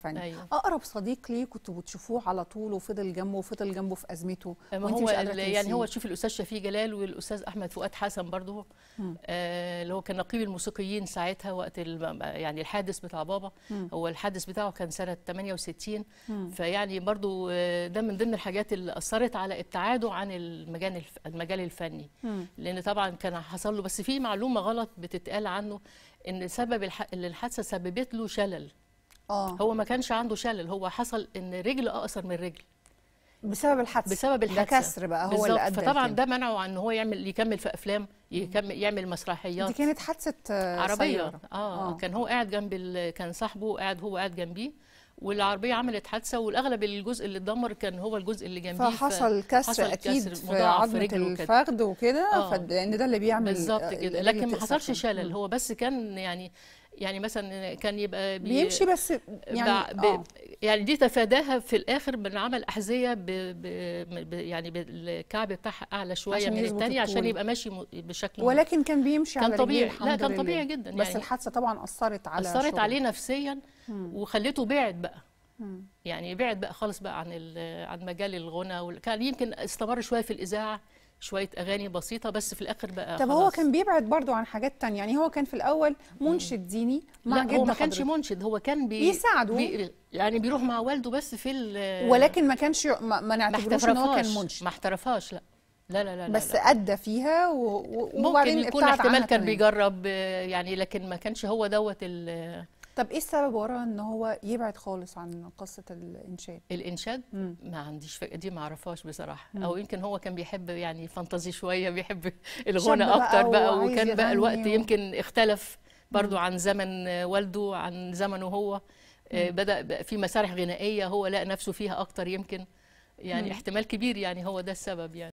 فني أيوة. اقرب صديق ليه كنتوا بتشوفوه على طول وفضل جنبه وفضل جنبه في ازمته ما هو مش يعني هو تشوف الاستاذ شفيق جلال والاستاذ احمد فؤاد حسن برضه آه اللي هو كان نقيب الموسيقيين ساعتها وقت يعني الحادث بتاع بابا م. هو الحادث بتاعه كان سنه 68 فيعني فيعني برضه آه، ده من ضمن الحاجات اللي اثرت على ابتعاده عن المجال المجال الفني م. لان طبعا كان حصل له بس في معلومه غلط بتتقال عنه ان سبب الح... اللي الحادثه سببت له شلل آه. هو ما كانش عنده شلل هو حصل ان رجل اقصر من رجل بسبب الحادثه بسبب الحادثه ده كسر بقى هو اللي ادى فطبعا ده منعه عن ان هو يعمل يكمل في افلام يكمل يعمل مسرحيات دي كانت حادثه عربيه سيارة. آه. اه كان هو قاعد جنب ال... كان صاحبه قاعد هو قاعد جنبيه والعربيه عملت حادثه والاغلب الجزء اللي اتدمر كان هو الجزء اللي جنبيه فحصل كسر حصل اكيد كسر في عظمه الفخذ وكده آه. لان ده اللي بيعمل بالظبط كده لكن ما حصلش شلل هو بس كان يعني يعني مثلا كان يبقى بي بيمشي بس يعني ب... آه. يعني دي تفاداها في الاخر عمل احذيه ب... ب... ب... يعني بالكعب بتاعها اعلى شويه من الثانيه عشان يبقى ماشي بشكل ولكن كان بيمشي كان على طبيعي لا كان طبيعي جدا يعني بس الحادثه طبعا اثرت على اثرت عليه نفسيا وخليته بعد بقى يعني بعد بقى خالص بقى عن عن مجال الغنى وكان يمكن استمر شويه في الاذاعه شويه اغاني بسيطه بس في الاخر بقى طب خلاص. هو كان بيبعد برضو عن حاجات تانية يعني هو كان في الاول منشد ديني مع لا جد هو ما كانش منشد هو كان بي بيساعده بي يعني بيروح مع والده بس في ال... ولكن ما كانش ما, ما نعتبروش ان هو كان منشد ما احترفهاش لا لا لا لا بس لا. ادى فيها و... ممكن يكون احتمال كان بيجرب يعني لكن ما كانش هو دوت ال طب ايه السبب ورا ان هو يبعد خالص عن قصه الانشاد الانشاد مم. ما عنديش فكره دي ما اعرفهاش بصراحه مم. او يمكن هو كان بيحب يعني فانتازي شويه بيحب الغنى اكتر بقى, بقى وكان بقى الوقت و... يمكن اختلف برضو عن زمن والده عن زمنه هو آه، مم. بدا في مسارح غنائيه هو لقى نفسه فيها اكتر يمكن يعني مم. احتمال كبير يعني هو ده السبب يعني